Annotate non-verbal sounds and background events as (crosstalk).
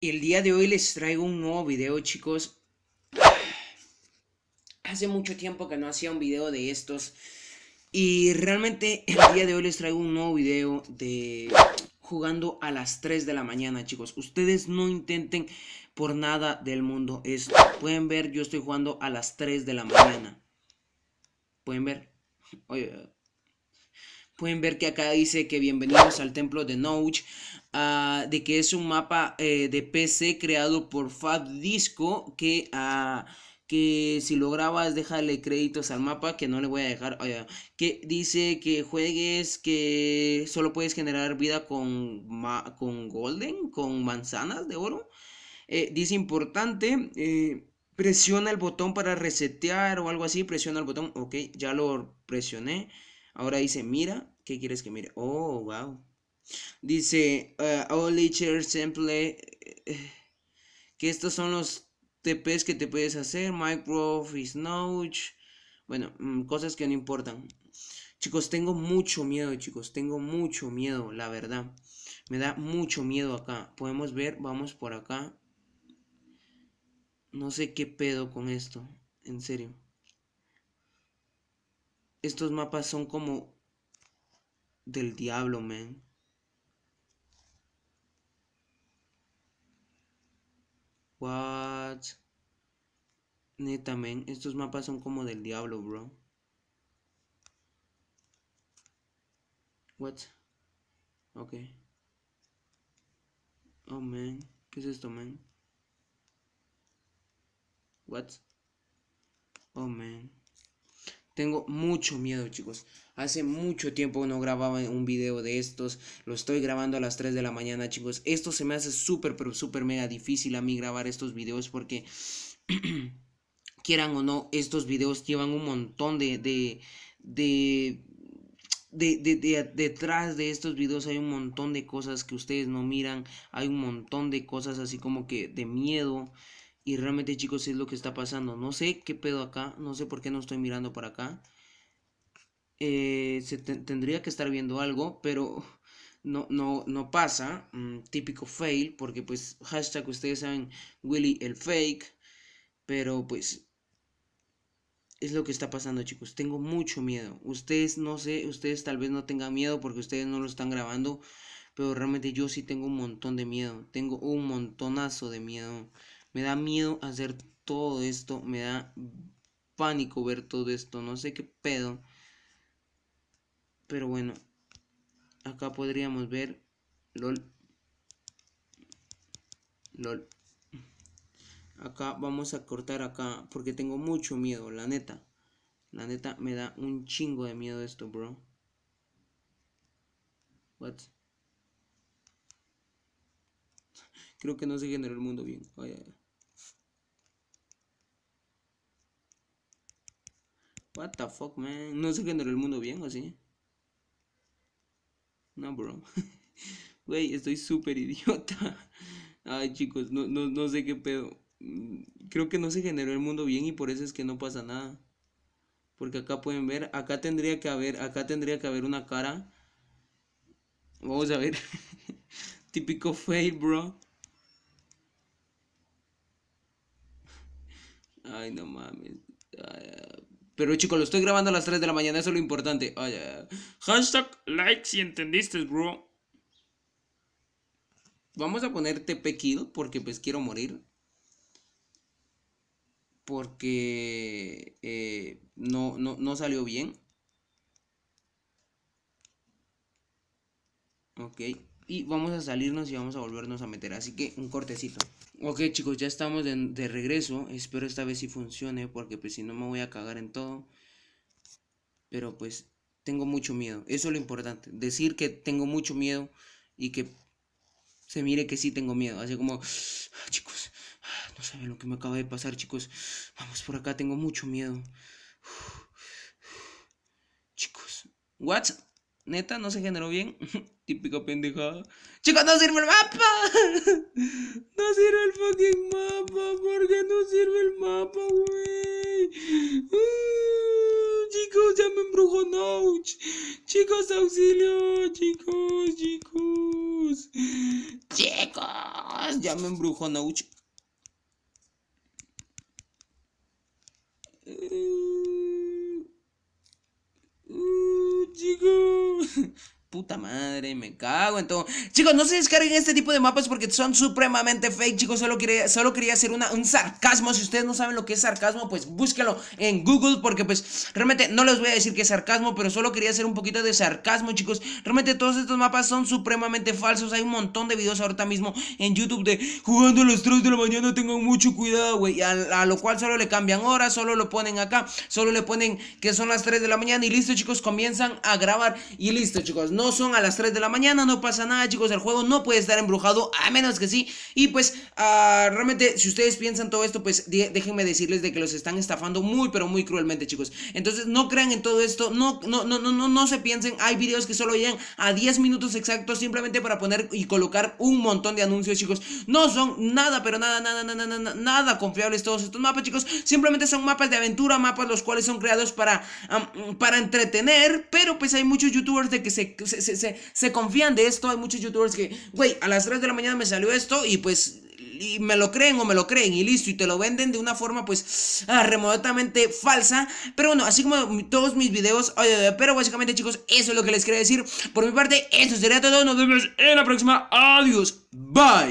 el día de hoy les traigo un nuevo video, chicos. Hace mucho tiempo que no hacía un video de estos. Y realmente el día de hoy les traigo un nuevo video de jugando a las 3 de la mañana, chicos. Ustedes no intenten por nada del mundo esto. Pueden ver, yo estoy jugando a las 3 de la mañana. Pueden ver. Oye, Pueden ver que acá dice que bienvenidos al templo de Nouch, ah, de que es un mapa eh, de PC creado por Fab Disco ah, que... si lo grabas déjale créditos al mapa que no le voy a dejar ah, que dice que juegues que solo puedes generar vida con con golden con manzanas de oro eh, dice importante eh, presiona el botón para resetear o algo así presiona el botón ok ya lo presioné Ahora dice, mira, ¿qué quieres que mire? Oh, wow. Dice, uh, que estos son los TPs que te puedes hacer, y Notch, bueno, mm, cosas que no importan. Chicos, tengo mucho miedo, chicos, tengo mucho miedo, la verdad. Me da mucho miedo acá. Podemos ver, vamos por acá. No sé qué pedo con esto, en serio. Estos mapas son como del diablo, man. What? Neta, man. Estos mapas son como del diablo, bro. What? Okay. Oh, man. ¿Qué es esto, man? What? Oh, man. Tengo mucho miedo, chicos. Hace mucho tiempo no grababa un video de estos. Lo estoy grabando a las 3 de la mañana, chicos. Esto se me hace súper, pero súper mega difícil a mí grabar estos videos porque... (clears throat) quieran o no, estos videos llevan un montón de de, de, de, detrás de estos videos hay un montón de cosas que ustedes no miran, hay un montón de cosas así como que de miedo, y realmente chicos es lo que está pasando. No sé qué pedo acá. No sé por qué no estoy mirando para acá. Eh, se tendría que estar viendo algo. Pero (laughs) no, no, no pasa. Mm, típico fail. Porque pues hashtag ustedes saben Willy el fake. Pero pues es lo que está pasando chicos. Tengo mucho miedo. Ustedes no sé. Ustedes tal vez no tengan miedo porque ustedes no lo están grabando. Pero realmente yo sí tengo un montón de miedo. Tengo un montonazo de miedo. Me da miedo hacer todo esto, me da pánico ver todo esto, no sé qué pedo. Pero bueno, acá podríamos ver LOL. LOL. Acá vamos a cortar acá porque tengo mucho miedo, la neta. La neta me da un chingo de miedo esto, bro. What? Creo que no se generó el mundo bien. What the fuck, man. No se generó el mundo bien, ¿o sí? No, bro. (laughs) Güey, estoy súper idiota. (laughs) Ay, chicos, no, no, no sé qué pedo. Mm, creo que no se generó el mundo bien y por eso es que no pasa nada. Porque acá pueden ver, acá tendría que haber, acá tendría que haber una cara. Vamos a ver. (laughs) Típico fail, bro. Ay, no mames. Ay, pero chicos, lo estoy grabando a las 3 de la mañana, eso es lo importante. Hashtag like si entendiste, bro. Vamos a poner Kill porque pues quiero morir. Porque eh, no, no, no salió bien. Ok y vamos a salirnos y vamos a volvernos a meter. Así que un cortecito. Ok chicos, ya estamos de, regreso. Espero esta vez sí funcione porque pues si no me voy a cagar en todo. Pero pues tengo mucho miedo. Eso es lo importante. Decir que tengo mucho miedo y que se mire que sí tengo miedo. Así como, ah, chicos, ah, no saben lo que me acaba de pasar, chicos. Vamos por acá, tengo mucho miedo. chicos, what? Neta, no se generó bien. (laughs) Típico pendejado Chicos, no sirve el mapa. (laughs) no sirve el fucking mapa. porque no sirve el mapa, güey? Mm, chicos, ya me embrujo no. Chicos, auxilio. Chicos, chicos. Chicos, ya me embrujo Puta madre, me cago en todo. Chicos, no se descarguen este tipo de mapas porque son supremamente fake, chicos. Solo quería, solo quería hacer una, un sarcasmo. Si ustedes no saben lo que es sarcasmo, pues búsquenlo en Google porque pues realmente no les voy a decir que es sarcasmo, pero solo quería hacer un poquito de sarcasmo, chicos. Realmente todos estos mapas son supremamente falsos. Hay un montón de videos ahorita mismo en YouTube de jugando a las 3 de la mañana, tengan mucho cuidado, güey. A, lo cual solo le cambian horas, solo lo ponen acá, solo le ponen que son las 3 de la mañana y listo, chicos, comienzan a grabar y listo, chicos. No son a las 3 de la mañana, no pasa nada chicos, el juego no puede estar embrujado a menos que sí. Y pues ah, realmente si ustedes piensan todo esto, pues déjenme decirles de que los están estafando muy pero muy cruelmente chicos. Entonces no crean en todo esto, no, no, no, no, no, no se piensen, hay videos que solo llegan a 10 minutos exactos simplemente para poner y colocar un montón de anuncios chicos. No son nada, pero nada, nada, nada, nada, nada confiables todos estos mapas chicos. Simplemente son mapas de aventura, mapas los cuales son creados para, para entretener, pero pues hay muchos youtubers de que se se, confían de esto. Hay muchos youtubers que, güey, a las 3 de la mañana me salió esto y pues y me lo creen o me lo creen y listo, y te lo venden de una forma pues ah, remotamente falsa. Pero bueno, así como todos mis videos, pero básicamente chicos, eso es lo que les quería decir. Por mi parte, eso sería todo. Nos vemos en la próxima. Adiós. Bye.